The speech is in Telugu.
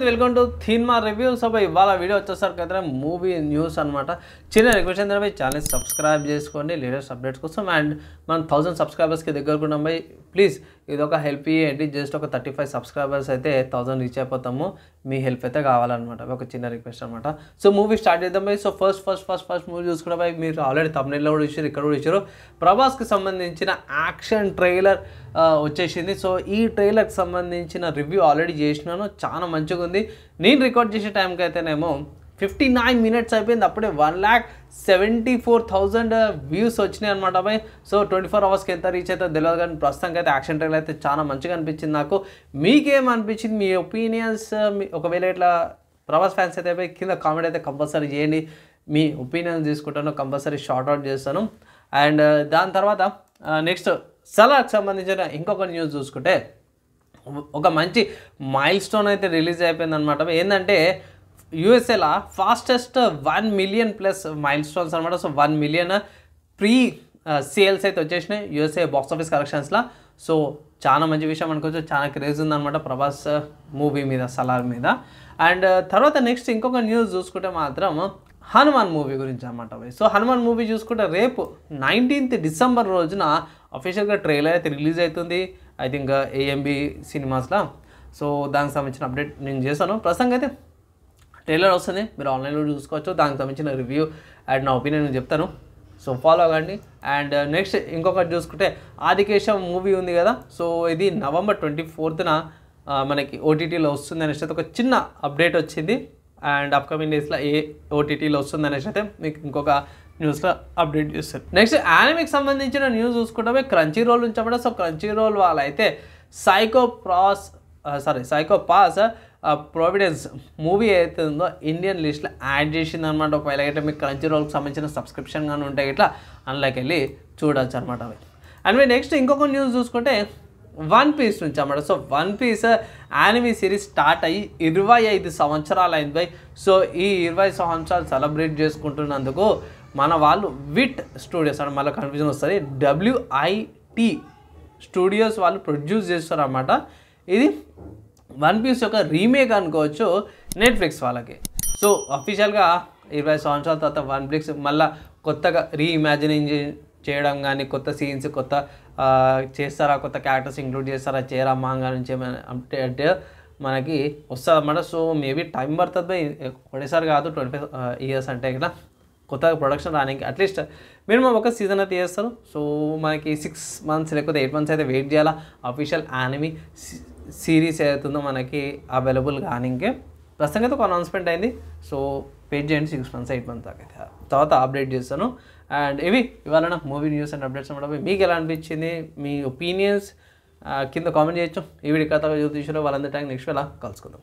वेलकम टू थीनमा रिव्यूज सब भाई वाला वीडियो వచ్చేసారు కదరా మూవీ న్యూస్ అన్నమాట చిన్న రిక్వెస్ట్ అన్నం బై ఛానల్ సబ్స్క్రైబ్ చేసుకోండి లేటెస్ట్ అప్డేట్స్ కోసం అండ్ 10000 సబ్స్క్ర이버స్ కి దగ్గరకొనం బై ప్లీజ్ ఇది ఒక హెల్ప్ ఇవ్వండి జస్ట్ ఒక థర్టీ ఫైవ్ సబ్స్క్రైబర్స్ అయితే థౌసండ్ రీచ్ అయిపోతాము మీ హెల్ప్ అయితే కావాలన్నమాట ఒక చిన్న రిక్వెస్ట్ అనమాట సో మూవీ స్టార్ట్ చేద్దాం బై so first first first first movie చూసుకున్న బై మీరు ఆల్రెడీ తమిళలో కూడా ఇచ్చారు ఇక్కడ కూడా ఇచ్చారు ప్రభాస్కి సంబంధించిన యాక్షన్ ట్రైలర్ వచ్చేసింది సో ఈ ట్రైలర్కి సంబంధించిన రివ్యూ ఆల్రెడీ చేసినాను చాలా మంచిగా ఉంది నేను రికార్డ్ చేసే టైంకి అయితేనేమో ఫిఫ్టీ నైన్ మినిట్స్ అయిపోయింది అప్పుడే one lakh seventy four thousand views వచ్చినాయి అనమాట అబ్బాయి సో ట్వంటీ ఫోర్ అవర్స్కి ఎంత రీచ్ అయితే తెలియదు కానీ ప్రస్తుతానికి అయితే యాక్షన్ ట్రైలర్ అయితే చాలా మంచిగా అనిపించింది నాకు మీకేం అనిపించింది మీ ఒపీనియన్స్ మీ ఒకవేళ ఇట్లా ప్రభాస్ ఫ్యాన్స్ అయితే కింద కామెంట్ అయితే కంపల్సరీ చేయండి మీ ఒపీనియన్స్ తీసుకుంటాను కంపల్సరీ షార్ట్ చేస్తాను అండ్ uh, దాని తర్వాత నెక్స్ట్ uh, సలాకి సంబంధించిన ఇంకొక న్యూస్ చూసుకుంటే ఒక మంచి మైల్ స్టోన్ అయితే రిలీజ్ అయిపోయింది అనమాట ఏంటంటే యూఎస్ఏలా fastest one million plus milestones అనమాట so one million pre sales అయితే వచ్చేసినాయి యూఎస్ఏ బాక్స్ ఆఫీస్ కలెక్షన్స్లో సో చాలా మంచి విషయం అనుకోవచ్చు చాలా క్రేజ్ ఉందనమాట ప్రభాస్ మూవీ uh, మీద సలార్ మీద అండ్ uh, తర్వాత నెక్స్ట్ ఇంకొక న్యూస్ చూసుకుంటే మాత్రం హనుమాన్ మూవీ గురించి అనమాట సో హనుమాన్ మూవీ చూసుకుంటే రేపు నైన్టీన్త్ డిసెంబర్ రోజున అఫీషియల్గా ట్రైలర్ అయితే రిలీజ్ అవుతుంది ఐ థింక్ ఏఎంబి సినిమాస్లో సో దానికి సంబంధించిన అప్డేట్ నేను చేశాను ప్రసంగా అయితే ట్రైలర్ వస్తుంది మీరు ఆన్లైన్లో చూసుకోవచ్చు దానికి సంబంధించిన రివ్యూ అండ్ నా ఒపీనియన్ చెప్తాను సో ఫాలో అవ్వండి అండ్ నెక్స్ట్ uh, ఇంకొకటి చూసుకుంటే ఆదికేశం మూవీ ఉంది కదా సో ఇది నవంబర్ ట్వంటీ ఫోర్త్న మనకి ఓటీటీలో వస్తుంది అనేసి ఒక చిన్న అప్డేట్ వచ్చింది అండ్ అప్కమింగ్ డేస్లో ఏ ఓటీటీలో వస్తుంది అనేసి అయితే మీకు ఇంకొక న్యూస్లో అప్డేట్ చేస్తారు నెక్స్ట్ యానిమిక్ సంబంధించిన న్యూస్ చూసుకుంటామే క్రంచీ రోల్ ఉంచబడ సో క్రంచీ రోల్ అయితే సైకో ప్రాస్ sorry Psycho Pass Providence movie ఏదైతే ఉందో ఇండియన్ లిస్ట్లో యాడ్ చేసింది అనమాట ఒకవేళ అయితే మీకు కరెన్సీ రోల్కి సంబంధించిన సబ్స్క్రిప్షన్ కానీ ఉంటాయి ఇట్లా అందులోకి వెళ్ళి చూడొచ్చు అనమాట అవి అండ్ మీ నెక్స్ట్ ఇంకొక న్యూస్ చూసుకుంటే వన్ పీస్ నుంచి అన్నమాట so One Piece anime series start అయ్యి ఇరవై ఐదు సంవత్సరాలు అయింది బై సో ఈ ఇరవై సంవత్సరాలు సెలబ్రేట్ చేసుకుంటున్నందుకు మన వాళ్ళు విట్ స్టూడియోస్ అని మళ్ళీ కన్ఫ్యూజన్ వస్తుంది డబ్ల్యూఐటి స్టూడియోస్ వాళ్ళు ప్రొడ్యూస్ చేస్తారు అన్నమాట ఇది వన్ పీస్ యొక్క రీమేక్ అనుకోవచ్చు నెట్ఫ్లిక్స్ వాళ్ళకి సో అఫీషియల్గా ఇరవై సంవత్సరాల తర్వాత వన్ ప్లిక్స్ మళ్ళీ కొత్తగా రీఇమాజినింగ్ చేయడం కానీ కొత్త సీన్స్ కొత్త చేస్తారా కొత్త క్యారెక్టర్స్ ఇంక్లూడ్ చేస్తారా చేయరా మాంగా నుంచి అంటే అంటే మనకి వస్తుంది అన్నమాట సో మేబీ టైం పడుతుంది ఒకటేసారి కాదు ట్వంటీ ఫైవ్ ఇయర్స్ అంటే ఇక్కడ కొత్త ప్రొడక్షన్ రానికి అట్లీస్ట్ మినిమం ఒక సీజన్ అయితే చేస్తారు సో మనకి సిక్స్ మంత్స్ లేకపోతే ఎయిట్ మంత్స్ అయితే వెయిట్ చేయాలా అఫీషియల్ యానిమీ సిరీస్ ఏదైతుందో మనకి అవైలబుల్ కానీ ఇంకే ప్రస్తుతం అయితే ఒక అనౌన్స్మెంట్ అయింది సో పేజ్ చేయండి సిక్స్ మంత్స్ ఎయిట్ మంత్స్ దాకా తర్వాత అప్డేట్ చేస్తాను అండ్ ఇవి ఇవాళ నాకు మూవీ న్యూస్ అండ్ అప్డేట్స్ అనమాట మీకు ఎలా అనిపించింది మీ ఒపీనియన్స్ కింద కామెంట్ చేయొచ్చు ఈ వీడియో కథ జ్యోతిష్లో వాళ్ళందరి నెక్స్ట్ వేళ కలుసుకుందాం